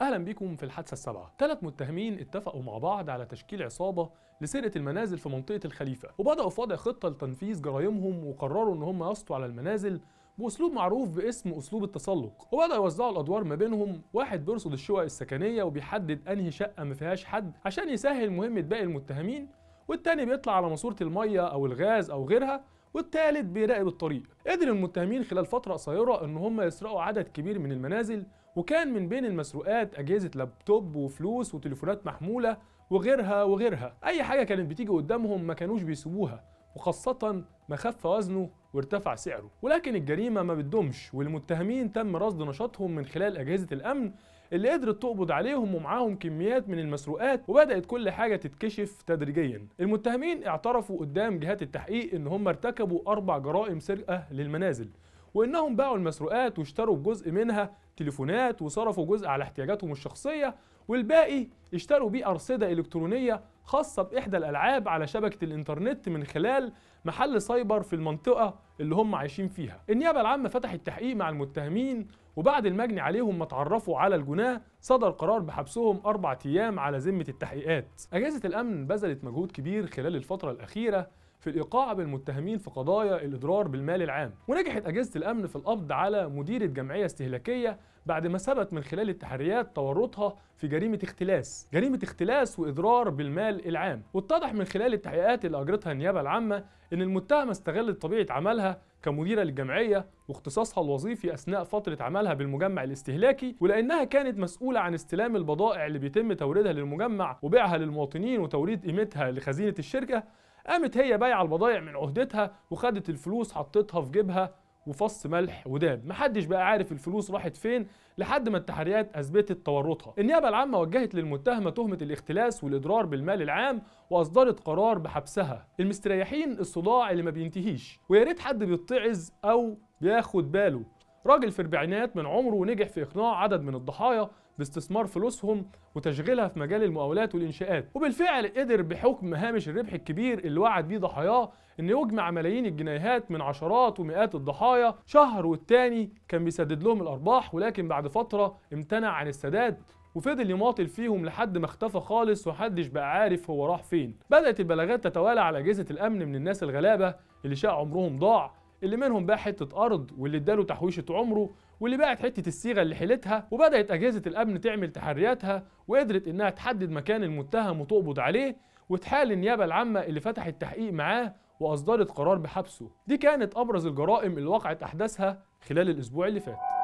اهلا بيكم في الحادثه السابعه ثلاث متهمين اتفقوا مع بعض على تشكيل عصابه لسرقه المنازل في منطقه الخليفه وبداوا في وضع خطه لتنفيذ جرائمهم وقرروا ان هم يسطوا على المنازل باسلوب معروف باسم اسلوب التسلق وبداوا يوزعوا الادوار ما بينهم واحد بيرصد الشقق السكنيه وبيحدد انهي شقه ما فيهاش حد عشان يسهل مهمه باقي المتهمين والتاني بيطلع على ماسوره الميه او الغاز او غيرها والتالت بيراقب الطريق قدر المتهمين خلال فتره قصيره ان هم يسرقوا عدد كبير من المنازل وكان من بين المسروقات اجهزه لابتوب وفلوس وتليفونات محموله وغيرها وغيرها اي حاجه كانت بتيجي قدامهم ما كانوش بيسيبوها وخاصه ما خف وزنه وارتفع سعره ولكن الجريمه ما بتدومش والمتهمين تم رصد نشاطهم من خلال اجهزه الامن اللي قدرت تقبض عليهم ومعاهم كميات من المسروقات وبدات كل حاجه تتكشف تدريجيا المتهمين اعترفوا قدام جهات التحقيق ان هم ارتكبوا اربع جرائم سرقه للمنازل وانهم باعوا المسروقات واشتروا جزء منها تليفونات وصرفوا جزء على احتياجاتهم الشخصيه والباقي اشتروا بيه ارصده الكترونيه خاصه باحدى الالعاب على شبكه الانترنت من خلال محل سايبر في المنطقه اللي هم عايشين فيها النيابه العامه فتحت تحقيق مع المتهمين وبعد المجني عليهم ما اتعرفوا على الجناه صدر قرار بحبسهم أربع أيام على ذمة التحقيقات أجهزة الأمن بذلت مجهود كبير خلال الفترة الأخيرة في الايقاع بالمتهمين في قضايا الاضرار بالمال العام ونجحت اجهزه الامن في القبض على مديره جمعيه استهلاكيه بعد ما ثبت من خلال التحريات تورطها في جريمه اختلاس جريمه اختلاس واضرار بالمال العام واتضح من خلال التحقيقات اللي اجرتها النيابه العامه ان المتهمه استغلت طبيعه عملها كمديره للجمعيه واختصاصها الوظيفي اثناء فتره عملها بالمجمع الاستهلاكي ولانها كانت مسؤوله عن استلام البضائع اللي بيتم توريدها للمجمع وبيعها للمواطنين وتوريد قيمتها لخزينه الشركه قامت هي بايعه البضايع من عهدتها وخدت الفلوس حطتها في جيبها وفص ملح وداب محدش بقى عارف الفلوس راحت فين لحد ما التحريات اثبتت تورطها النيابه العامه وجهت للمتهمه تهمه الاختلاس والاضرار بالمال العام واصدرت قرار بحبسها المستريحين الصداع اللي ما بينتهيش ويا ريت حد بيتعظ او بياخد باله راجل في الاربعينات من عمره ونجح في اقناع عدد من الضحايا باستثمار فلوسهم وتشغيلها في مجال المقاولات والانشاءات وبالفعل قدر بحكم هامش الربح الكبير اللي وعد بيه ضحاياه ان يجمع ملايين الجنيهات من عشرات ومئات الضحايا شهر والتاني كان بيسدد لهم الارباح ولكن بعد فتره امتنع عن السداد وفضل يماطل فيهم لحد ما اختفى خالص ومحدش بقى عارف هو راح فين بدات البلاغات تتوالى على اجهزه الامن من الناس الغلابه اللي شاء عمرهم ضاع اللي منهم باع حته ارض واللي اداله تحويشه عمره واللي باعت حته الصيغه اللي حيلتها وبدات اجهزه الامن تعمل تحرياتها وقدرت انها تحدد مكان المتهم وتقبض عليه وتحال النيابه العامه اللي فتحت تحقيق معاه واصدرت قرار بحبسه دي كانت ابرز الجرائم اللي وقعت احداثها خلال الاسبوع اللي فات